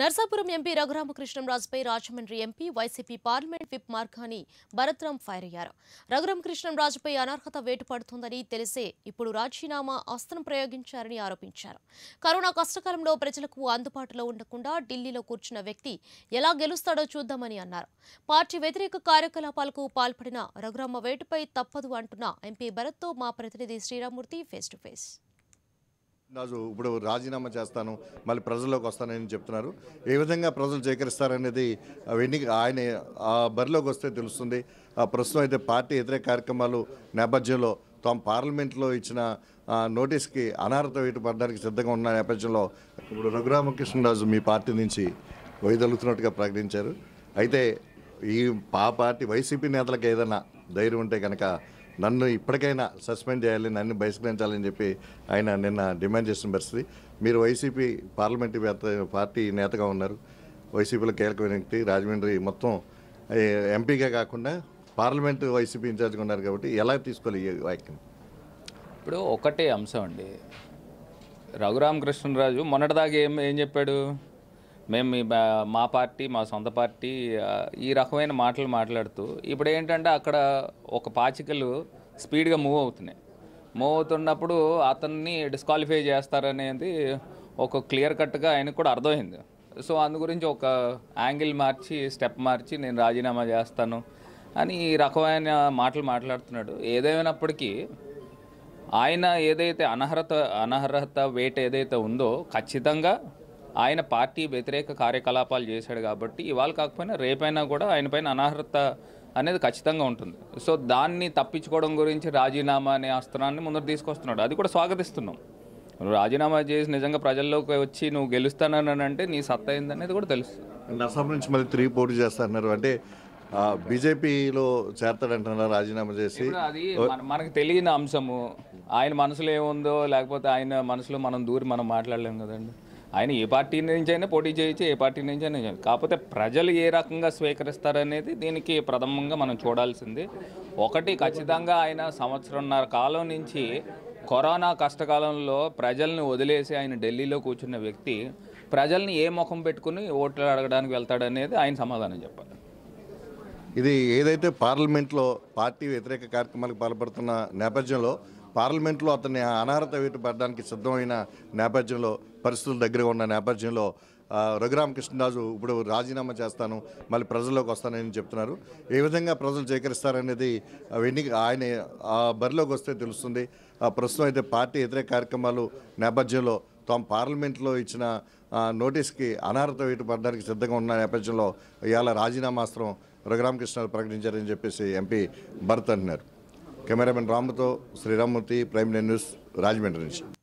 Narsapuram MP రఘురామకృష్ణంరాజుపై Rajahmundry MP YCP parliament whip Margani Bharatram fire అయ్యారు రఘురామకృష్ణంరాజుపై అనర్హత వేటు తెలిసే ఇప్పుడు రాజీనామా అస్త్రం ప్రయోగించారని ఆరోపించారు కరోనా కష్టకాలంలో ప్రజలకు అందుబాటులో ఉండకుండా ఢిల్లీలో కూర్చున్న వ్యక్తి ఎలా గెలుస్తాడో చూద్దామని అన్నారు పార్టీ వ్యతిరేక కార్యకలాపాలకు పాల్పడిన రఘురామ వేటుపై తప్పదు అంటున్న ఎంపీ భరత్తో మా ప్రతినిధి Sriramurthy face to face Raju ఇప్పుడు రాజీనామా చేస్తాను మళ్ళీ ప్రజల్లోకి వస్తానని చెప్తున్నారు ఏ విధంగా ప్రజలు చేకరిస్తారనేది ఎన్ని ఆయన ఆ బరిలోకి వస్తే తెలుస్తుంది ప్రస్తుతం అయితే పార్టీ ఇతర కార్యక్రమాలు నేపథ్యంలో తాము పార్లమెంట్లో ఇచ్చిన నోటీస్కి అనర్హత వేటు పడడానికి సిద్ధంగా ఉన్న నేపథ్యంలో ఇప్పుడు రఘురామకృష్ణరాజు మీ పార్టీ నుంచి వైదొలుగుతున్నట్టుగా ప్రకటించారు అయితే ఈ పా పార్టీ వైసీపీ నేతలకు ఏదైనా ధైర్యం ఉంటే కనుక నన్ను ఇప్పటికైనా సస్పెండ్ చేయాలి నన్ను బహిష్కరించాలని చెప్పి ఆయన నిన్న డిమాండ్ చేసిన పరిస్థితి మీరు వైసీపీ పార్లమెంటరీ పార్టీ నేతగా ఉన్నారు వైసీపీలో కీలకమైన వ్యక్తి రాజమండ్రి మొత్తం ఎంపీగా కాకుండా పార్లమెంట్ వైసీపీ ఇన్ఛార్జ్గా ఉన్నారు కాబట్టి ఎలా తీసుకోవాలి ఈ వాక్యం ఇప్పుడు ఒకటే అంశం అండి రఘురామకృష్ణరాజు మొన్నటిదాకా ఏం ఏం చెప్పాడు మేము మీ మా పార్టీ మా సొంత పార్టీ ఈ రకమైన మాటలు మాట్లాడుతూ ఇప్పుడు ఏంటంటే అక్కడ ఒక పాచికలు స్పీడ్గా మూవ్ అవుతున్నాయి మూవ్ అవుతున్నప్పుడు అతన్ని డిస్క్వాలిఫై చేస్తారనేది ఒక క్లియర్ కట్గా ఆయనకు కూడా అర్థమైంది సో అందు గురించి ఒక యాంగిల్ మార్చి స్టెప్ మార్చి నేను రాజీనామా చేస్తాను అని ఈ రకమైన మాటలు మాట్లాడుతున్నాడు ఏదేమైనప్పటికీ ఆయన ఏదైతే అనర్హత అనర్హత వేట్ ఏదైతే ఉందో ఖచ్చితంగా ఆయన పార్టీ వ్యతిరేక కార్యకలాపాలు చేశాడు కాబట్టి ఇవాళ కాకపోయినా రేపైనా కూడా ఆయన పైన అనర్హత అనేది ఖచ్చితంగా ఉంటుంది సో దాన్ని తప్పించుకోవడం గురించి రాజీనామా అనే అస్త్రాన్ని ముందరు తీసుకొస్తున్నాడు అది కూడా స్వాగతిస్తున్నాం రాజీనామా చేసి నిజంగా ప్రజల్లోకి వచ్చి నువ్వు గెలుస్తానని అంటే నీ సత్తా ఏందనేది కూడా తెలుసు నర్సాపురం నుంచి మళ్ళీ త్రీ పోటీ చేస్తారన్నారు అంటే బీజేపీలో చేరతాడంటున్నారు రాజీనామా చేసి అది మనకు తెలియని అంశము ఆయన మనసులో ఏముందో లేకపోతే ఆయన మనసులో మనం దూరి మనం మాట్లాడలేము కదండి ఆయన ఏ పార్టీ నుంచి అయినా పోటీ చేయొచ్చు ఏ పార్టీ నుంచి అయినా కాకపోతే ప్రజలు ఏ రకంగా స్వీకరిస్తారనేది దీనికి ప్రథమంగా మనం చూడాల్సింది ఒకటి ఖచ్చితంగా ఆయన సంవత్సరంన్నర కాలం నుంచి కరోనా కష్టకాలంలో ప్రజల్ని వదిలేసి ఆయన ఢిల్లీలో కూర్చున్న వ్యక్తి ప్రజల్ని ఏ ముఖం పెట్టుకుని ఓట్లు అడగడానికి వెళ్తాడనేది ఆయన సమాధానం చెప్పాలి ఇది ఏదైతే పార్లమెంట్లో పార్టీ వ్యతిరేక కార్యక్రమాలకు పాల్పడుతున్న నేపథ్యంలో పార్లమెంట్లో అతన్ని అనర్హత వేటు పడడానికి సిద్ధమైన నేపథ్యంలో పరిస్థితులు దగ్గరగా ఉన్న నేపథ్యంలో రఘురామ కృష్ణరాజు ఇప్పుడు రాజీనామా చేస్తాను మళ్ళీ ప్రజల్లోకి వస్తానని చెప్తున్నారు ఏ విధంగా ప్రజలు చేకరిస్తారనేది ఎన్నిక ఆయన బరిలోకి వస్తే తెలుస్తుంది ప్రస్తుతం అయితే పార్టీ వ్యతిరేక కార్యక్రమాలు నేపథ్యంలో తాము పార్లమెంట్లో ఇచ్చిన నోటీస్కి అనర్హత వేటు పడడానికి సిద్ధంగా ఉన్న నేపథ్యంలో ఇవాళ రాజీనామాస్త్రం రఘురామకృష్ణ ప్రకటించారని చెప్పేసి ఎంపీ భరత్ అంటున్నారు కెమెరామెన్ రామ్తో శ్రీరామ్మూర్తి ప్రైమ్ న్యూస్ రాజమండ్రి నుంచి